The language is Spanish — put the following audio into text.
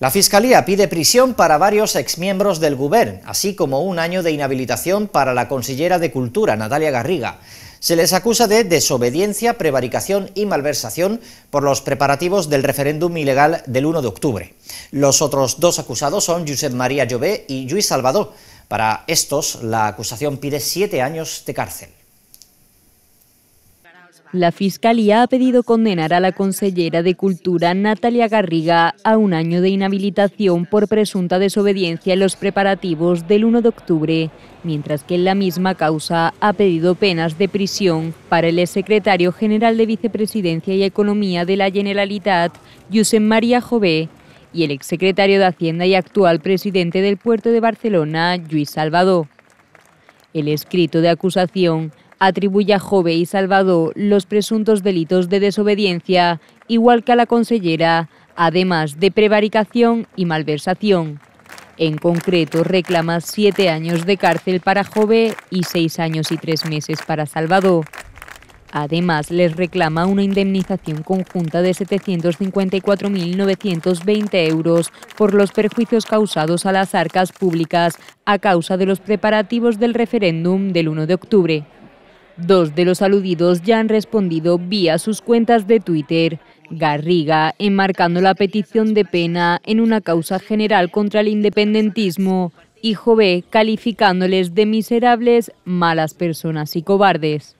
La Fiscalía pide prisión para varios exmiembros del Govern, así como un año de inhabilitación para la consellera de Cultura, Natalia Garriga. Se les acusa de desobediencia, prevaricación y malversación por los preparativos del referéndum ilegal del 1 de octubre. Los otros dos acusados son Josep María Llobé y Luis Salvador. Para estos, la acusación pide siete años de cárcel. La Fiscalía ha pedido condenar a la consellera de Cultura Natalia Garriga a un año de inhabilitación por presunta desobediencia en los preparativos del 1 de octubre, mientras que en la misma causa ha pedido penas de prisión para el exsecretario general de Vicepresidencia y Economía de la Generalitat, Josep María Jové, y el exsecretario de Hacienda y actual presidente del puerto de Barcelona, Luis Salvador. El escrito de acusación atribuye a Jove y Salvador los presuntos delitos de desobediencia, igual que a la consellera, además de prevaricación y malversación. En concreto, reclama siete años de cárcel para Jove y seis años y tres meses para Salvador. Además, les reclama una indemnización conjunta de 754.920 euros por los perjuicios causados a las arcas públicas a causa de los preparativos del referéndum del 1 de octubre. Dos de los aludidos ya han respondido vía sus cuentas de Twitter. Garriga enmarcando la petición de pena en una causa general contra el independentismo y Jové calificándoles de miserables, malas personas y cobardes.